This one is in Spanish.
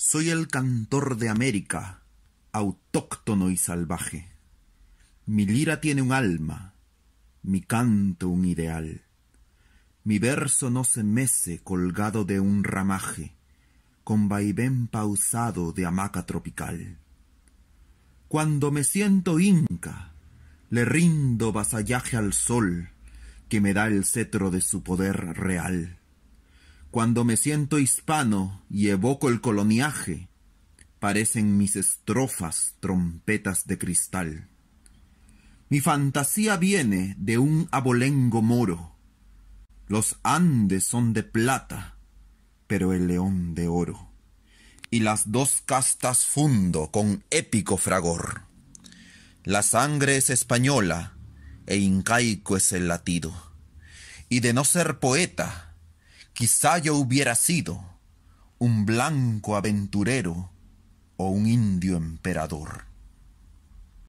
Soy el cantor de América, autóctono y salvaje. Mi lira tiene un alma, mi canto un ideal. Mi verso no se mece colgado de un ramaje, con vaivén pausado de hamaca tropical. Cuando me siento inca, le rindo vasallaje al sol que me da el cetro de su poder real. Cuando me siento hispano y evoco el coloniaje, parecen mis estrofas trompetas de cristal. Mi fantasía viene de un abolengo moro. Los Andes son de plata, pero el león de oro. Y las dos castas fundo con épico fragor. La sangre es española e incaico es el latido. Y de no ser poeta, Quizá yo hubiera sido un blanco aventurero o un indio emperador.